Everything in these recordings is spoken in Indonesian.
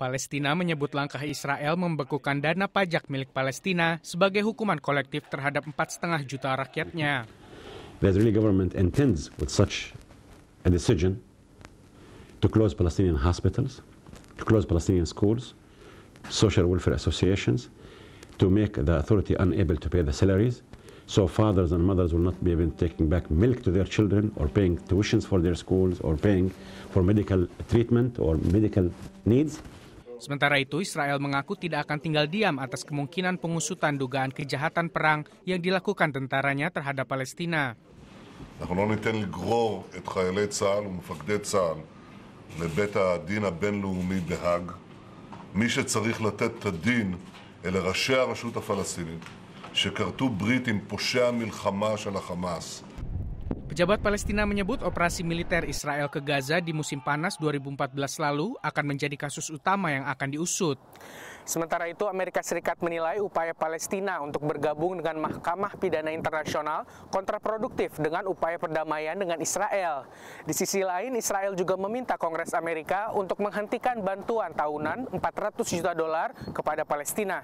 Palestina menyebut langkah Israel membekukan dana pajak milik Palestina sebagai hukuman kolektif terhadap 4,5 juta rakyatnya. The Israeli government intends with such a decision to close Palestinian hospitals, to close Palestinian schools, social welfare associations, to make the authority unable to pay the salaries, so fathers and mothers will not be even taking back milk to their children or paying tuitions for their schools or paying for medical treatment or medical needs. Sementara itu, Israel mengaku tidak akan tinggal diam atas kemungkinan pengusutan dugaan kejahatan perang yang dilakukan tentaranya terhadap Palestina. אנחנו אלה ראשי הרשות הפלסטינית, שכרתו ברית עם פושע של החמאס, Pejabat Palestina menyebut operasi militer Israel ke Gaza di musim panas 2014 lalu akan menjadi kasus utama yang akan diusut. Sementara itu, Amerika Serikat menilai upaya Palestina untuk bergabung dengan Mahkamah Pidana Internasional kontraproduktif dengan upaya perdamaian dengan Israel. Di sisi lain, Israel juga meminta Kongres Amerika untuk menghentikan bantuan tahunan 400 juta dolar kepada Palestina.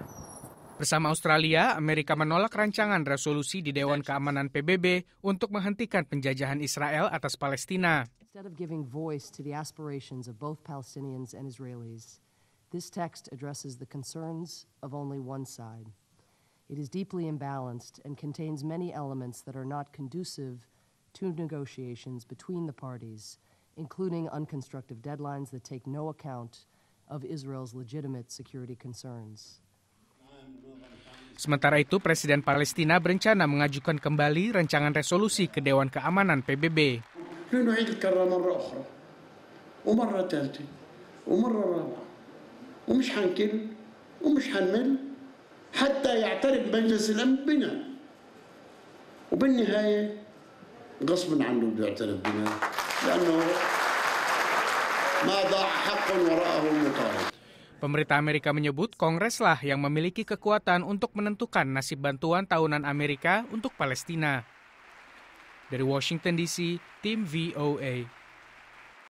Bersama Australia, Amerika menolak rancangan resolusi di Dewan Keamanan PBB untuk menghentikan penjajahan Israel atas Palestina. Instead of giving voice to the aspirations of both Palestinians and Israelis, this text addresses the concerns of only one side. It is deeply imbalanced and contains many elements that are not conducive to negotiations between the parties, including unconstructive deadlines that take no account of Israel's legitimate security concerns. Sementara itu, Presiden Palestina berencana mengajukan kembali rancangan resolusi ke Dewan Keamanan PBB. Pemerintah Amerika menyebut Kongreslah yang memiliki kekuatan untuk menentukan nasib bantuan tahunan Amerika untuk Palestina. Dari Washington DC, tim VOA.